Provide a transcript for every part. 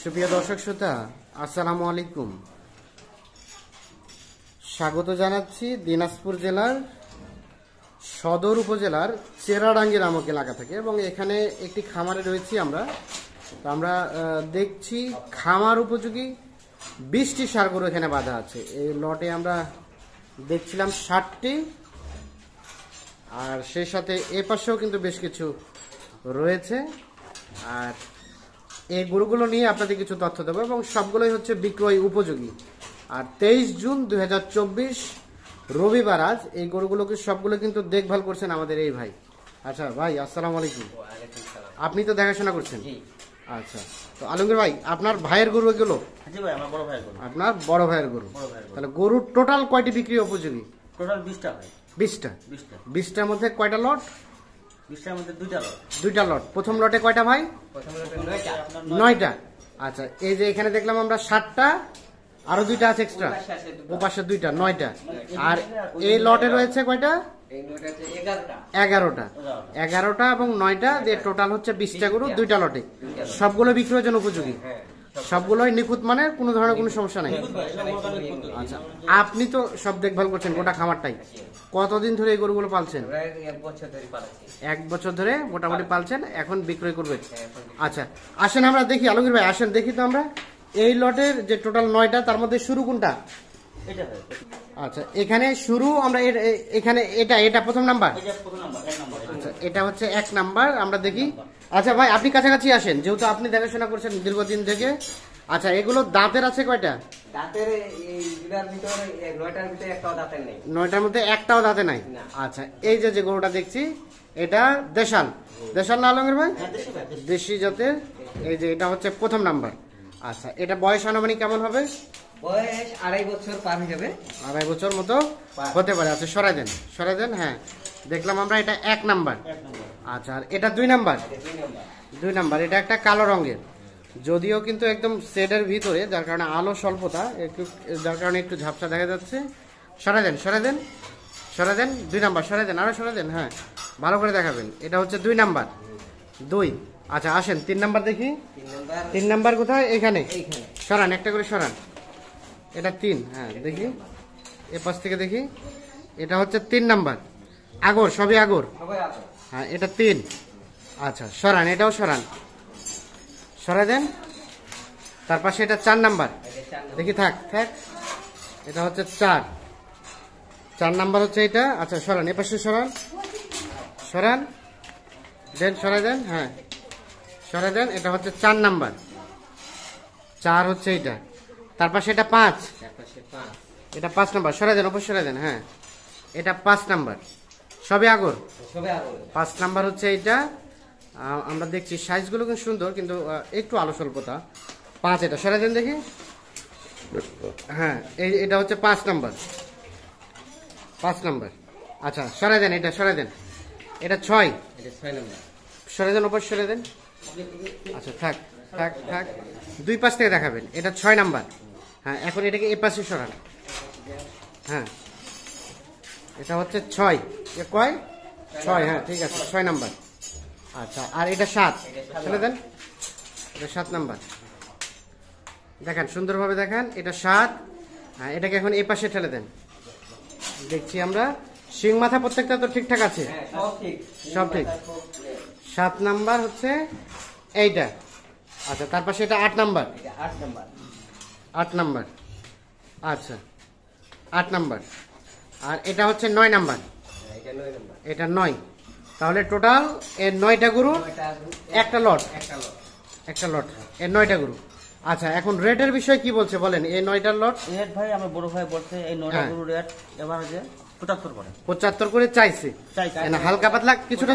সুপ্রিয় দর্শক শ্রোতা আসসালামু আলাইকুম স্বাগত জানাচ্ছি দিনাজপুর জেলার সদর উপজেলার চেরাডাঙ্গি নামক এলাকা থেকে এবং এখানে একটি খামারে রয়েছি আমরা আমরা দেখছি খামার উপযোগী বিশটি সারগরু এখানে বাঁধা আছে এই লটে আমরা দেখছিলাম ষাটটি আর সেই সাথে এ পাশেও কিন্তু বেশ কিছু রয়েছে আর এই গরুগুলো নিয়ে আপনাদের কিছু তথ্য দেবো এবং সবগুলোই হচ্ছে বিক্রয় উপযোগী আর তেইশ জুন দুই রবিবার আজ এই গরুগুলোকে সবগুলো কিন্তু দেখভাল করছেন আমাদের এই ভাই আচ্ছা ভাই আসসালাম আলাইকুম আপনি তো দেখাশোনা করছেন আচ্ছা তো আলমগীর ভাই আপনার ভাইয়ের গরু এগুলো আপনার বড় ভাইয়ের গরু তাহলে গরুর টোটাল কয়টি বিক্রি উপযোগী টোটাল বিশটা বিশটা বিশটার মধ্যে কয়টা লট দুইটা লট প্রথম লটে কয়টা ভাই নয়টা আচ্ছা এই যে এখানে দেখলাম আমরা সাতটা আরো দুইটা আছে এক্সট্রা ও পাশে দুইটা নয়টা আর এই লটে রয়েছে কয়টা এগারোটা এগারোটা এবং নয়টা যে টোটাল হচ্ছে বিশটা গরু দুইটা লটে সবগুলো বিক্রয়ের জন্য উপযোগী হ্যাঁ। সবগুলোই নিখুঁত মানে কোনো ধরনের কোনো সমস্যা নেই আচ্ছা আপনি তো সব দেখভাল করছেন গোটা খামারটাই কতদিন ধরে এই গরুগুলো পালছেন এক বছর ধরে মোটামুটি পালছেন এখন বিক্রয় করবেন হ্যাঁ, আচ্ছা আসেন আমরা দেখি আলমগীর ভাই আসেন দেখি তো আমরা এই লটের যে টোটাল নয়টা তার মধ্যে শুরু কোনটা আচ্ছা এখানে শুরু আমরা এখানে এটা এটা প্রথম নাম্বার আচ্ছা এটা হচ্ছে এক নাম্বার আমরা দেখি আচ্ছা ভাই আপনি কাছাকাছি আসেন যেহেতু আপনি দেখাশোনা করছেন দীর্ঘদিন থেকে আচ্ছা এগুলো দাঁতের আছে কয়টা দাঁতের নয়টার মধ্যে একটাও দাঁতে নাই আচ্ছা এই যে যে গরুটা দেখছি এটা দেশাল দেশাল না আলমের ভাই হ্যাঁ, দেশি জাতের এই যে এটা হচ্ছে প্রথম নাম্বার আচ্ছা এটা বয়স আনুমানিক কেমন হবে বয়স আড়াই বছর পার হয়ে যাবে আড়াই বছর মতো হতে পারে আচ্ছা সরাই দেন সরাই দেন হ্যাঁ দেখলাম আমরা এটা এক নাম্বার আচ্ছা আর এটা দুই নাম্বার দুই নাম্বার এটা একটা কালো রঙের যদিও কিন্তু একদম শেডের ভিতরে যার কারণে আলো স্বল্পতা একটু যার কারণে একটু ঝাপসা দেখা যাচ্ছে সরা দেন সরাই দেন সরাই দেন দুই নাম্বার সরাই দেন আরও সরাই দেন হ্যাঁ ভালো করে দেখাবেন এটা হচ্ছে দুই নাম্বার দুই আচ্ছা আসেন তিন নাম্বার দেখি তিন নাম্বার কোথায় এখানে সরান একটা করে সরান এটা তিন হ্যাঁ দেখি এ পাশ থেকে দেখি এটা হচ্ছে তিন নাম্বার আগর সবই আগর হ্যাঁ এটা তিন আচ্ছা সরান এটাও সরান সরাই দেন তার পাশে এটা চার নাম্বার দেখি থাক থাক এটা হচ্ছে চার চার নাম্বার হচ্ছে এটা আচ্ছা সরান এ পাশে সরান সরান দেন সরাই দেন হ্যাঁ সরাই দেন এটা হচ্ছে চার নাম্বার চার হচ্ছে এটা তার পাশে এটা পাঁচ এটা পাঁচ নাম্বার সরাই দেন অবশ্যই সরাই দেন হ্যাঁ এটা পাঁচ নাম্বার সবে আগর পাঁচ নাম্বার হচ্ছে এইটা আমরা দেখছি সাইজগুলো কিন্তু সুন্দর কিন্তু একটু আলো স্বল্পতা পাঁচ এটা সেরা দেন দেখি হ্যাঁ এই এটা হচ্ছে পাঁচ নাম্বার পাঁচ নাম্বার আচ্ছা সরাই দেন এটা সরাই দেন এটা ছয় সরাই দেন ওপর সরাই দেন আচ্ছা থাক থাক থাক দুই পাশ থেকে দেখাবেন এটা ছয় নাম্বার হ্যাঁ এখন এটাকে এ পাশে সরান হ্যাঁ এটা হচ্ছে ছয় এ কয় ছয় হ্যাঁ ঠিক আছে ছয় নাম্বার আচ্ছা আর এটা সাত ফেলে দেন এটা সাত নাম্বার দেখান সুন্দরভাবে দেখান এটা সাত হ্যাঁ এটাকে এখন এ পাশে ঠেলে দেন দেখছি আমরা শিং মাথা প্রত্যেকটা তো ঠিকঠাক আছে হ্যাঁ, সব ঠিক সাত নাম্বার হচ্ছে এইটা আচ্ছা তার পাশে এটা আট আট নাম্বার আট নাম্বার আচ্ছা আট নাম্বার আর এটা হচ্ছে নয় নাম্বার এটা নয় তাহলে টোটাল এর নয়টা গরু একটা লট একটা লট এর নয়টা গরু আচ্ছা এখন রেটের বিষয়ে কি বলছে বলেন এই নয়টার লট রেট ভাই আমার বড় ভাই বলছে এই নয়টা হ্যাঁ। গরু রেট এবার হচ্ছে পঁচাত্তর করে চাইছে হালকা পাতলা কিছুটা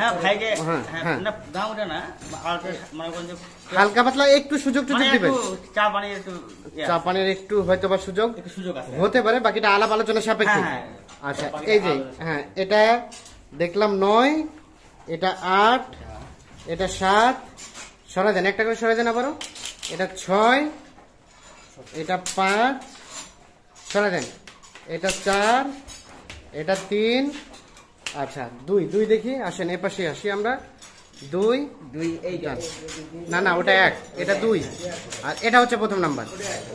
হ্যাঁ, হ্যাঁ, হ্যাঁ, হালকা পাতলা একটু সুযোগ মানে চা ইয়ে পানির একটু হয়তো বা সুযোগ হতে পারে বাকিটা আলাপ আলোচনা সাপেক্ষে আচ্ছা এই যে হ্যাঁ এটা দেখলাম নয় এটা আট এটা সাত সরা দেন একটা করে সরা দেন আবারও এটা ছয় এটা পাঁচ সরা দেন এটা চার এটা তিন আচ্ছা দুই দুই দেখি আসেন এ পাশে আসি আমরা দুই দুই এই না না ওটা এক এটা দুই আর এটা হচ্ছে প্রথম নাম্বার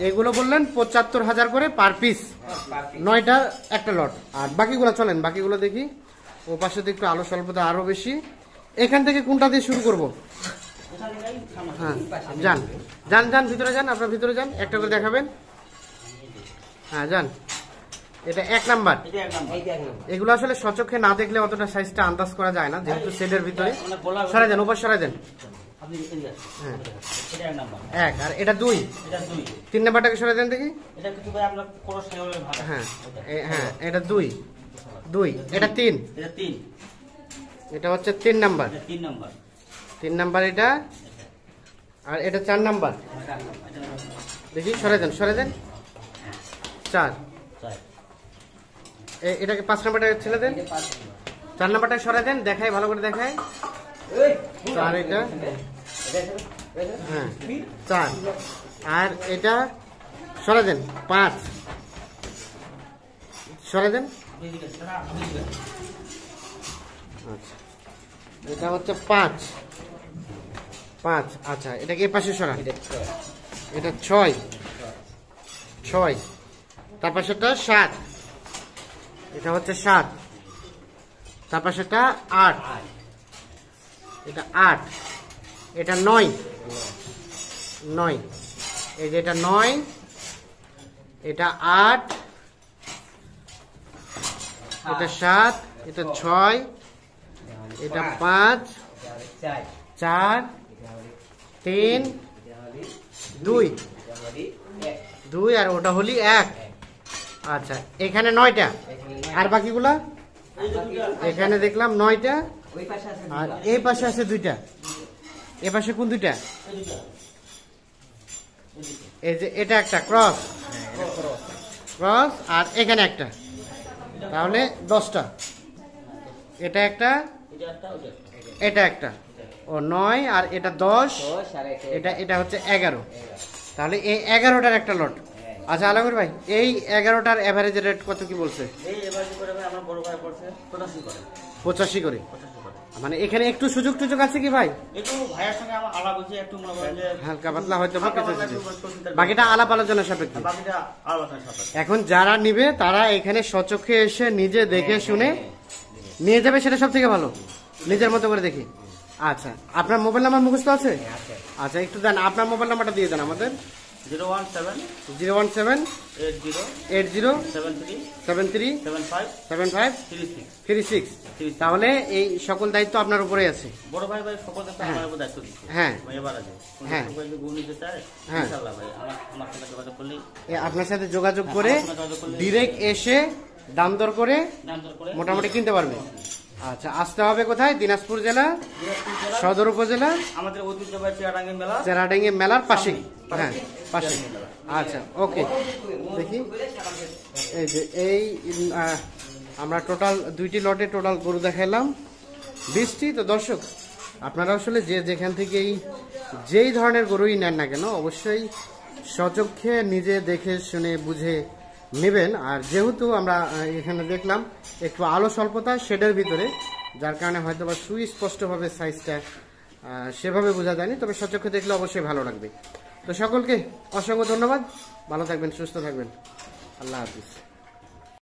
এগুলো বললেন পঁচাত্তর হাজার করে পার হ্যাঁ, পিস নয়টা একটা লট আর বাকিগুলো চলেন বাকিগুলো দেখি ও পাশে তো একটু আলো স্বল্পতা আরও বেশি এখান থেকে কোনটা দিয়ে শুরু করব হ্যাঁ যান যান যান ভিতরে যান আপনার ভিতরে যান একটা করে দেখাবেন হ্যাঁ যান এটা এক নাম্বার এগুলো আসলে সচক্ষে না দেখলে অতটা সাইজটা আন্দাজ করা যায় না যেহেতু সেটের হ্যাঁ, ভিতরে সরাই দেন ওপর সরাই দেন হ্যাঁ। এক আর এটা দুই তিন নাম্বারটাকে সরাই দেন দেখি হ্যাঁ হ্যাঁ এটা দুই দুই এটা তিন এটা হচ্ছে তিন নাম্বার তিন নাম্বার এটা আর এটা চার নাম্বার দেখি সরে দেন সরে দেন হ্যাঁ। চার এটাকে পাঁচ নাম্বারটা ছেলে দেন চার নাম্বারটা সরাই দেন দেখাই ভালো করে দেখায় চার এটা হ্যাঁ চার আর এটা সরাই দেন পাঁচ সরাই দেন আচ্ছা এটা হচ্ছে পাঁচ পাঁচ আচ্ছা এটা কে পাশে সরা এটা ছয় ছয় তার পাশেটা সাত এটা হচ্ছে সাত তারপর সেটা আট এটা আট এটা নয় নয় এই যে এটা নয় এটা আট এটা সাত এটা ছয় এটা পাঁচ চার তিন দুই দুই আর ওটা হলি এক আচ্ছা এখানে নয়টা আর বাকিগুলা এখানে দেখলাম নয়টা আর এই পাশে আছে দুইটা এ পাশে কোন দুইটা এই যে এটা একটা ক্রস ক্রস আর এখানে একটা তাহলে দশটা এটা একটা এটা একটা ও নয় আর এটা দশ এটা এটা হচ্ছে এগারো তাহলে এই এগারোটার একটা লট আচ্ছা আলমগীর ভাই এই এগারোটার অ্যাভারেজ রেট কত কি বলছে পঁচাশি করে মানে এখানে একটু সুযোগ টুযোগ আছে কি ভাই হালকা পাতলা হয়তো বাকিটা আলাপ আলোচনা সাপেক্ষে এখন যারা নিবে তারা এখানে সচক্ষে এসে নিজে দেখে হ্যাঁ, শুনে হ্যাঁ, হ্যাঁ। নিয়ে যাবে সেটা সব থেকে ভালো নিজের মতো করে দেখি আচ্ছা আপনার মোবাইল নাম্বার মুখস্থ আছে আচ্ছা একটু দেন আপনার মোবাইল নাম্বারটা দিয়ে দেন আমাদের zero one seven zero one seven eight zero eight zero seven three seven three seven five seven five three three six তাহলে এই সকল দায়িত্ব আপনার উপরে আছে বড় ভাই ভাই সকল হ্যাঁ, হ্যাঁ। এবার হ্যাঁ হ্যাঁ আপনার সাথে যোগাযোগ করে ডিরেক্ট এসে দাম দর করে মোটামুটি কিনতে পারবে আচ্ছা আসতে হবে কোথায় দিনাজপুর জেলা সদর উপজেলা আমাদের চেরাডাঙ্গি মেলার পাশে হ্যাঁ পাশে আচ্ছা ওকে দেখি এই যে এই আমরা টোটাল দুইটি লটে টোটাল গরু দেখাইলাম বৃষ্টি তো দর্শক আপনারা আসলে যে যেখান থেকেই যেই ধরনের গরুই নেন না কেন অবশ্যই স্বচক্ষে নিজে দেখে শুনে বুঝে নেবেন আর যেহেতু আমরা এখানে দেখলাম একটু আলো স্বল্পতা শেডের ভিতরে যার কারণে হয়তো বা সুস্পষ্টভাবে সাইজটা সেভাবে বোঝা যায়নি তবে সচক্ষে দেখলে অবশ্যই ভালো লাগবে তো সকলকে অসংখ্য ধন্যবাদ ভালো থাকবেন সুস্থ থাকবেন আল্লাহ হাফিজ